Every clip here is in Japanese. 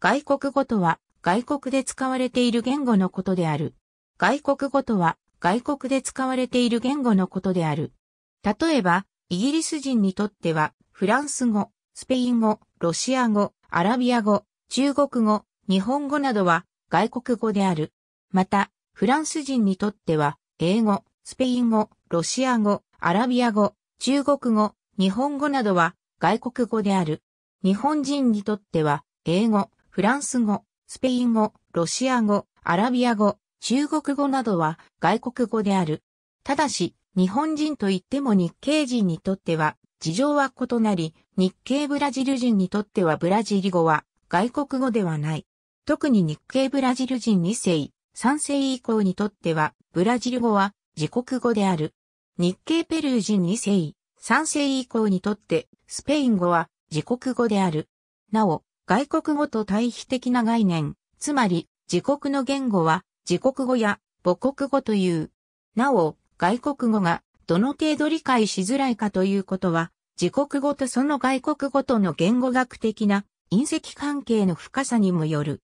外国語とは、外国で使われている言語のことである。外国語とは、外国で使われている言語のことである。例えば、イギリス人にとっては、フランス語、スペイン語、ロシア語、アラビア語、中国語、日本語などは外国語である。また、フランス人にとっては、英語、スペイン語、ロシア語、アラビア語、中国語、日本語などは外国語である。日本人にとっては、英語、フランス語、スペイン語、ロシア語、アラビア語、中国語などは外国語である。ただし、日本人といっても日系人にとっては事情は異なり、日系ブラジル人にとってはブラジリ語は外国語ではない。特に日系ブラジル人2世、3世以降にとってはブラジル語は自国語である。日系ペルー人2世、3世以降にとってスペイン語は自国語である。なお、外国語と対比的な概念、つまり、自国の言語は、自国語や母国語という。なお、外国語がどの程度理解しづらいかということは、自国語とその外国語との言語学的な隕石関係の深さにもよる。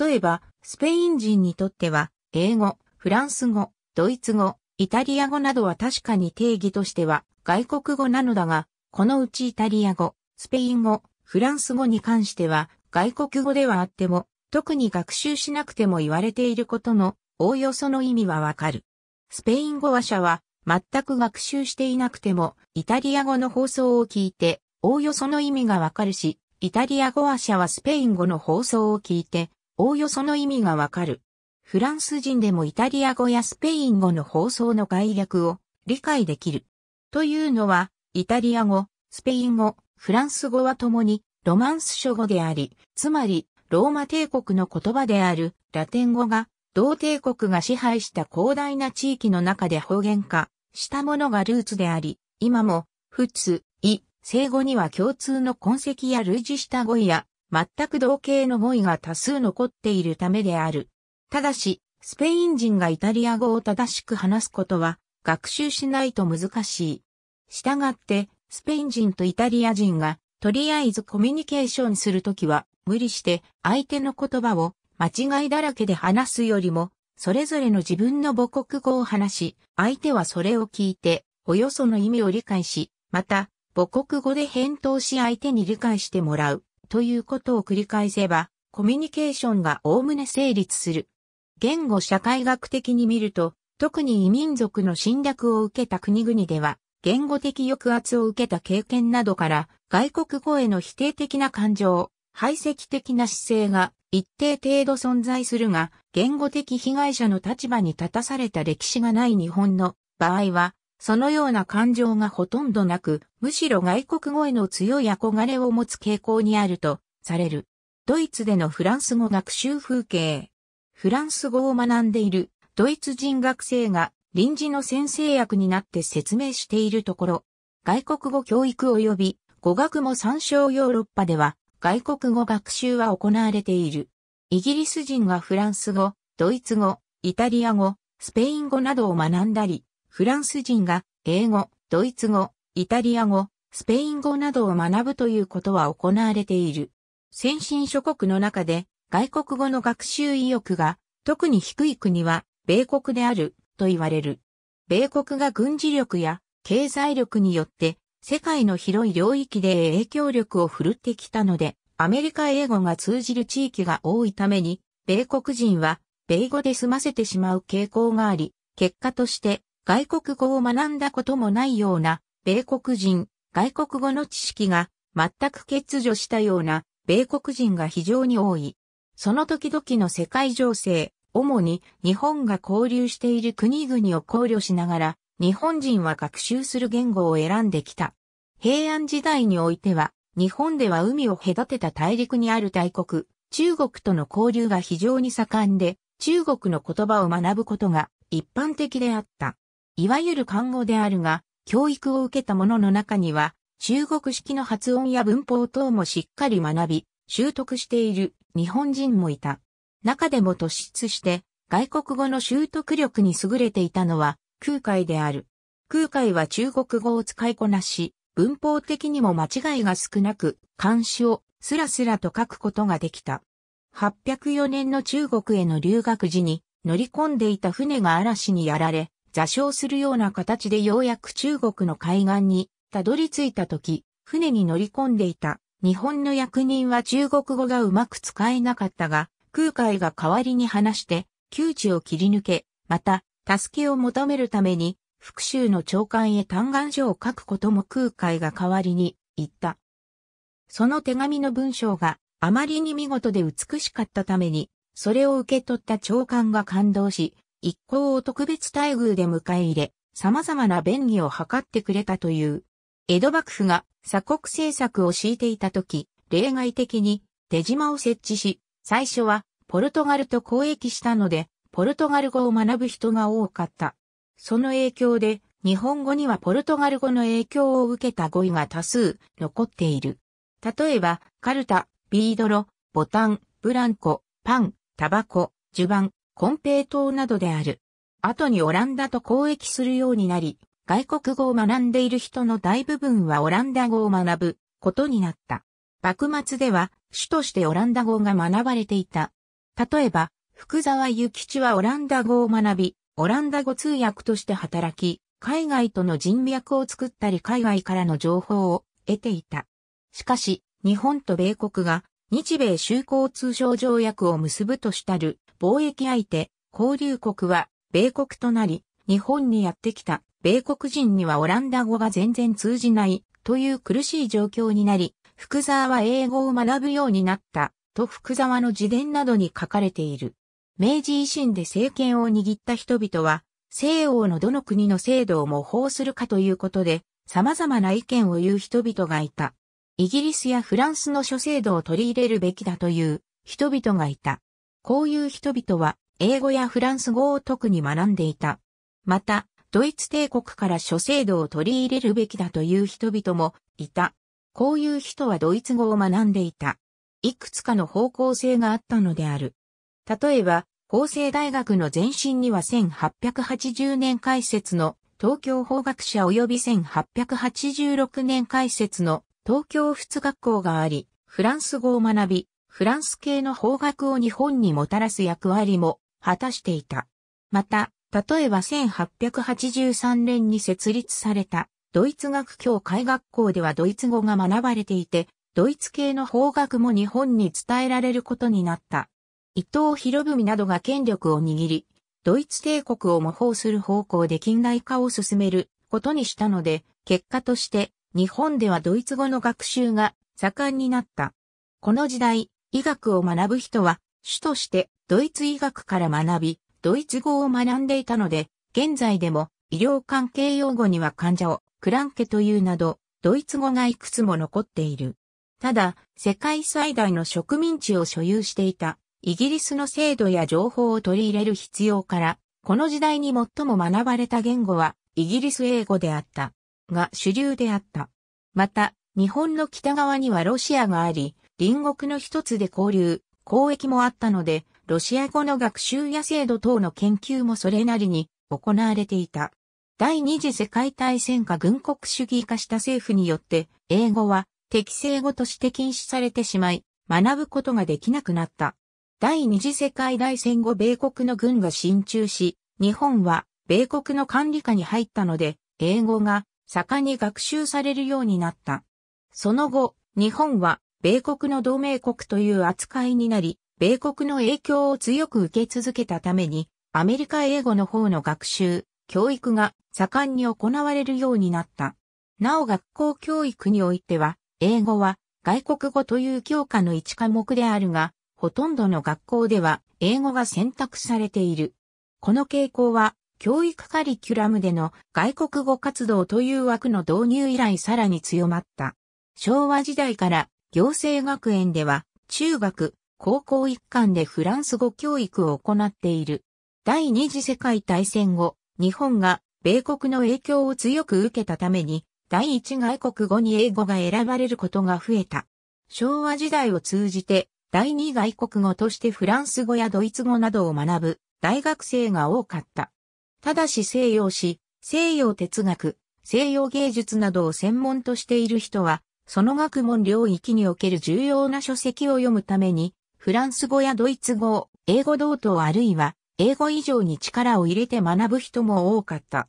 例えば、スペイン人にとっては、英語、フランス語、ドイツ語、イタリア語などは確かに定義としては外国語なのだが、このうちイタリア語、スペイン語、フランス語に関しては、外国語ではあっても、特に学習しなくても言われていることの、おおよその意味はわかる。スペイン語話者は、全く学習していなくても、イタリア語の放送を聞いて、おおよその意味がわかるし、イタリア語話者はスペイン語の放送を聞いて、おおよその意味がわかる。フランス人でもイタリア語やスペイン語の放送の概略を理解できる。というのは、イタリア語、スペイン語、フランス語は共にロマンス諸語であり、つまりローマ帝国の言葉であるラテン語が同帝国が支配した広大な地域の中で方言化したものがルーツであり、今も、普通、異、生語には共通の痕跡や類似した語彙や、全く同型の語彙が多数残っているためである。ただし、スペイン人がイタリア語を正しく話すことは、学習しないと難しい。したがって、スペイン人とイタリア人が、とりあえずコミュニケーションするときは、無理して相手の言葉を間違いだらけで話すよりも、それぞれの自分の母国語を話し、相手はそれを聞いて、およその意味を理解し、また、母国語で返答し相手に理解してもらう、ということを繰り返せば、コミュニケーションがおおむね成立する。言語社会学的に見ると、特に異民族の侵略を受けた国々では、言語的抑圧を受けた経験などから、外国語への否定的な感情、排斥的な姿勢が一定程度存在するが、言語的被害者の立場に立たされた歴史がない日本の場合は、そのような感情がほとんどなく、むしろ外国語への強い憧れを持つ傾向にあるとされる。ドイツでのフランス語学習風景。フランス語を学んでいるドイツ人学生が臨時の先生役になって説明しているところ、外国語教育及び語学も参照ヨーロッパでは外国語学習は行われている。イギリス人がフランス語、ドイツ語、イタリア語、スペイン語などを学んだり、フランス人が英語、ドイツ語、イタリア語、スペイン語などを学ぶということは行われている。先進諸国の中で外国語の学習意欲が特に低い国は米国であると言われる。米国が軍事力や経済力によって世界の広い領域で影響力を振るってきたので、アメリカ英語が通じる地域が多いために、米国人は米語で済ませてしまう傾向があり、結果として外国語を学んだこともないような米国人、外国語の知識が全く欠如したような米国人が非常に多い。その時々の世界情勢、主に日本が交流している国々を考慮しながら、日本人は学習する言語を選んできた。平安時代においては、日本では海を隔てた大陸にある大国、中国との交流が非常に盛んで、中国の言葉を学ぶことが一般的であった。いわゆる漢語であるが、教育を受けた者の中には、中国式の発音や文法等もしっかり学び、習得している日本人もいた。中でも突出して外国語の習得力に優れていたのは空海である。空海は中国語を使いこなし、文法的にも間違いが少なく、漢詩をスラスラと書くことができた。804年の中国への留学時に乗り込んでいた船が嵐にやられ、座礁するような形でようやく中国の海岸にたどり着いた時、船に乗り込んでいた日本の役人は中国語がうまく使えなかったが、空海が代わりに話して、窮地を切り抜け、また、助けを求めるために、福州の長官へ嘆願書を書くことも空海が代わりに言った。その手紙の文章があまりに見事で美しかったために、それを受け取った長官が感動し、一行を特別待遇で迎え入れ、様々な便宜を図ってくれたという。江戸幕府が鎖国政策を敷いていた時、例外的に手島を設置し、最初はポルトガルと交易したので、ポルトガル語を学ぶ人が多かった。その影響で、日本語にはポルトガル語の影響を受けた語彙が多数残っている。例えば、カルタ、ビードロ、ボタン、ブランコ、パン、タバコ、襦袢、コンペイトなどである。後にオランダと交易するようになり、外国語を学んでいる人の大部分はオランダ語を学ぶことになった。幕末では、主としてオランダ語が学ばれていた。例えば、福沢諭吉はオランダ語を学び、オランダ語通訳として働き、海外との人脈を作ったり海外からの情報を得ていた。しかし、日本と米国が日米修好通商条約を結ぶとしたる貿易相手、交流国は米国となり、日本にやってきた米国人にはオランダ語が全然通じないという苦しい状況になり、福沢は英語を学ぶようになった、と福沢の自伝などに書かれている。明治維新で政権を握った人々は、西欧のどの国の制度を模倣するかということで、様々な意見を言う人々がいた。イギリスやフランスの諸制度を取り入れるべきだという人々がいた。こういう人々は英語やフランス語を特に学んでいた。また、ドイツ帝国から諸制度を取り入れるべきだという人々もいた。こういう人はドイツ語を学んでいた。いくつかの方向性があったのである。例えば、法政大学の前身には1880年開設の東京法学者及び1886年開設の東京仏学校があり、フランス語を学び、フランス系の法学を日本にもたらす役割も果たしていた。また、例えば1883年に設立されたドイツ学教会学校ではドイツ語が学ばれていて、ドイツ系の法学も日本に伝えられることになった。伊藤博文などが権力を握り、ドイツ帝国を模倣する方向で近代化を進めることにしたので、結果として日本ではドイツ語の学習が盛んになった。この時代、医学を学ぶ人は主としてドイツ医学から学び、ドイツ語を学んでいたので、現在でも医療関係用語には患者をクランケというなど、ドイツ語がいくつも残っている。ただ、世界最大の植民地を所有していた、イギリスの制度や情報を取り入れる必要から、この時代に最も学ばれた言語は、イギリス英語であった。が主流であった。また、日本の北側にはロシアがあり、隣国の一つで交流、交易もあったので、ロシア語の学習や制度等の研究もそれなりに行われていた。第二次世界大戦下軍国主義化した政府によって、英語は適正語として禁止されてしまい、学ぶことができなくなった。第二次世界大戦後米国の軍が進駐し、日本は米国の管理下に入ったので、英語が盛んに学習されるようになった。その後、日本は米国の同盟国という扱いになり、米国の影響を強く受け続けたために、アメリカ英語の方の学習、教育が盛んに行われるようになった。なお学校教育においては、英語は外国語という教科の一科目であるが、ほとんどの学校では英語が選択されている。この傾向は、教育カリキュラムでの外国語活動という枠の導入以来さらに強まった。昭和時代から行政学園では中学、高校一貫でフランス語教育を行っている。第二次世界大戦後、日本が米国の影響を強く受けたために、第一外国語に英語が選ばれることが増えた。昭和時代を通じて、第二外国語としてフランス語やドイツ語などを学ぶ大学生が多かった。ただし西洋史、西洋哲学、西洋芸術などを専門としている人は、その学問領域における重要な書籍を読むために、フランス語やドイツ語、英語同等あるいは英語以上に力を入れて学ぶ人も多かった。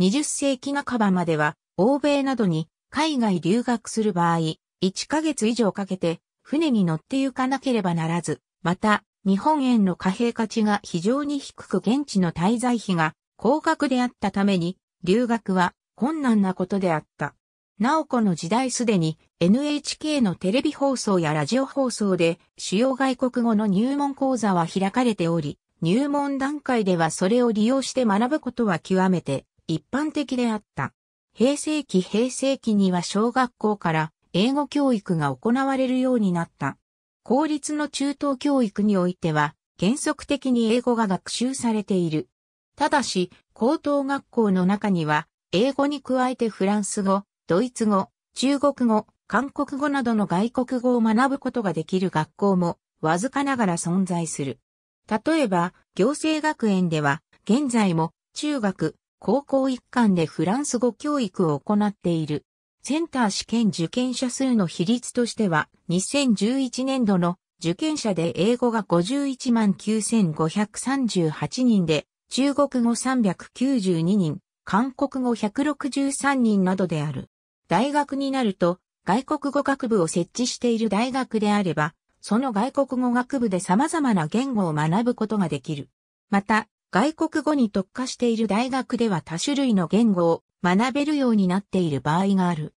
20世紀半ばまでは、欧米などに海外留学する場合、1ヶ月以上かけて船に乗って行かなければならず、また、日本円の貨幣価値が非常に低く現地の滞在費が高額であったために、留学は困難なことであった。なおこの時代すでに NHK のテレビ放送やラジオ放送で主要外国語の入門講座は開かれており、入門段階ではそれを利用して学ぶことは極めて一般的であった。平成期平成期には小学校から英語教育が行われるようになった。公立の中等教育においては原則的に英語が学習されている。ただし、高等学校の中には英語に加えてフランス語、ドイツ語、中国語、韓国語などの外国語を学ぶことができる学校もわずかながら存在する。例えば、行政学園では、現在も中学、高校一貫でフランス語教育を行っている。センター試験受験者数の比率としては、2011年度の受験者で英語が51万9538人で、中国語392人、韓国語163人などである。大学になると、外国語学部を設置している大学であれば、その外国語学部で様々な言語を学ぶことができる。また、外国語に特化している大学では多種類の言語を学べるようになっている場合がある。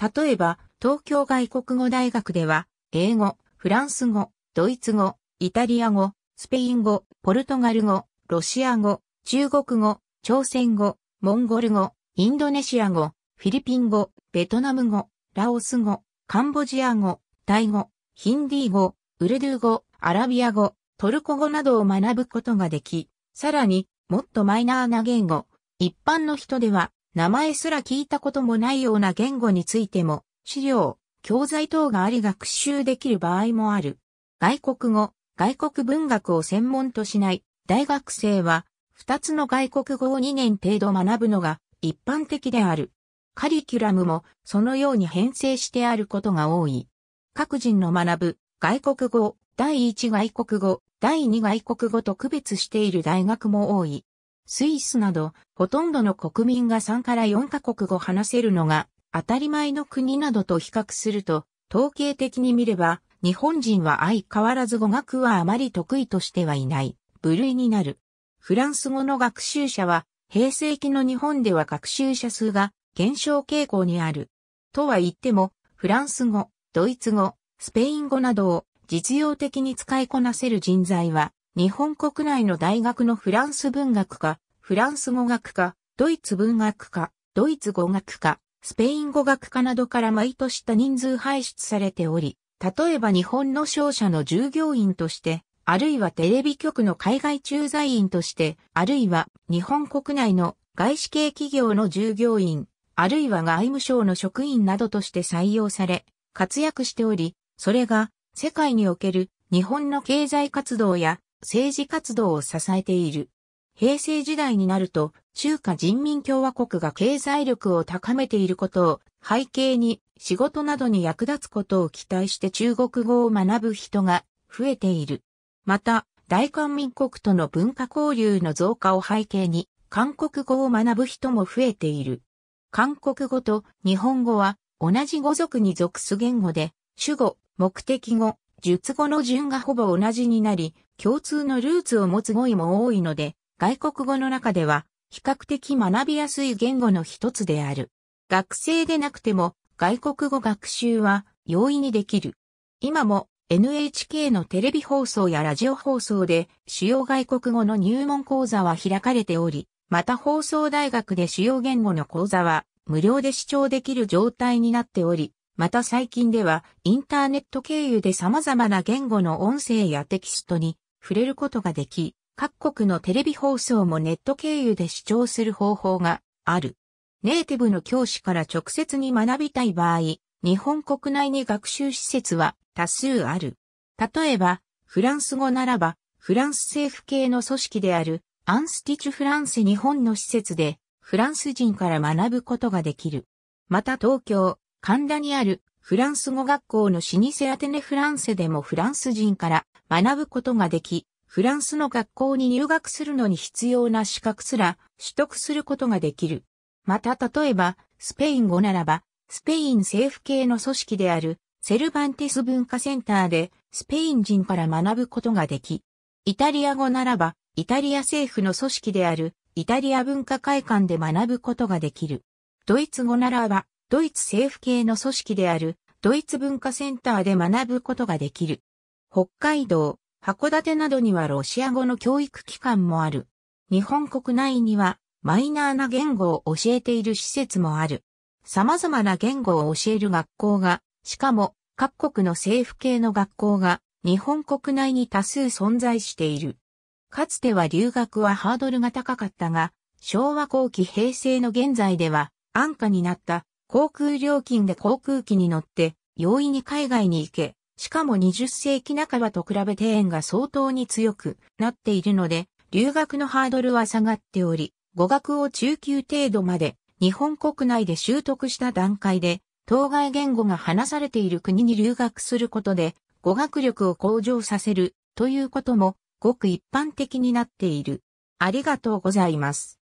例えば、東京外国語大学では、英語、フランス語、ドイツ語、イタリア語、スペイン語、ポルトガル語、ロシア語、中国語、朝鮮語、モンゴル語、インドネシア語、フィリピン語、ベトナム語、ラオス語、カンボジア語、タイ語、ヒンディー語、ウルドゥー語、アラビア語、トルコ語などを学ぶことができ、さらにもっとマイナーな言語、一般の人では名前すら聞いたこともないような言語についても、資料、教材等があり学習できる場合もある。外国語、外国文学を専門としない大学生は、二つの外国語を2年程度学ぶのが一般的である。カリキュラムもそのように編成してあることが多い。各人の学ぶ外国語、第1外国語、第2外国語と区別している大学も多い。スイスなど、ほとんどの国民が3から4カ国語話せるのが当たり前の国などと比較すると、統計的に見れば、日本人は相変わらず語学はあまり得意としてはいない部類になる。フランス語の学習者は、平成期の日本では学習者数が減少傾向にある。とは言っても、フランス語、ドイツ語、スペイン語などを実用的に使いこなせる人材は、日本国内の大学のフランス文学科、フランス語学科、ドイツ文学科、ドイツ語学科、スペイン語学科などから毎年多人数排出されており、例えば日本の商社の従業員として、あるいはテレビ局の海外駐在員として、あるいは日本国内の外資系企業の従業員、あるいは外務省の職員などとして採用され、活躍しており、それが世界における日本の経済活動や政治活動を支えている。平成時代になると中華人民共和国が経済力を高めていることを背景に仕事などに役立つことを期待して中国語を学ぶ人が増えている。また、大韓民国との文化交流の増加を背景に韓国語を学ぶ人も増えている。韓国語と日本語は同じ語族に属す言語で、主語、目的語、述語の順がほぼ同じになり、共通のルーツを持つ語彙も多いので、外国語の中では、比較的学びやすい言語の一つである。学生でなくても、外国語学習は容易にできる。今も NHK のテレビ放送やラジオ放送で主要外国語の入門講座は開かれており、また放送大学で主要言語の講座は無料で視聴できる状態になっており、また最近ではインターネット経由で様々な言語の音声やテキストに触れることができ、各国のテレビ放送もネット経由で視聴する方法がある。ネイティブの教師から直接に学びたい場合、日本国内に学習施設は多数ある。例えば、フランス語ならば、フランス政府系の組織であるアンスティチュフランセ日本の施設でフランス人から学ぶことができる。また東京、神田にあるフランス語学校の老舗アテネフランセでもフランス人から学ぶことができ、フランスの学校に入学するのに必要な資格すら取得することができる。また例えば、スペイン語ならば、スペイン政府系の組織であるセルバンテス文化センターでスペイン人から学ぶことができ、イタリア語ならば、イタリア政府の組織であるイタリア文化会館で学ぶことができる。ドイツ語ならば、ドイツ政府系の組織である、ドイツ文化センターで学ぶことができる。北海道、函館などにはロシア語の教育機関もある。日本国内にはマイナーな言語を教えている施設もある。様々な言語を教える学校が、しかも各国の政府系の学校が日本国内に多数存在している。かつては留学はハードルが高かったが、昭和後期平成の現在では安価になった航空料金で航空機に乗って容易に海外に行け、しかも20世紀半ばと比べて円が相当に強くなっているので、留学のハードルは下がっており、語学を中級程度まで日本国内で習得した段階で、当該言語が話されている国に留学することで、語学力を向上させるということもごく一般的になっている。ありがとうございます。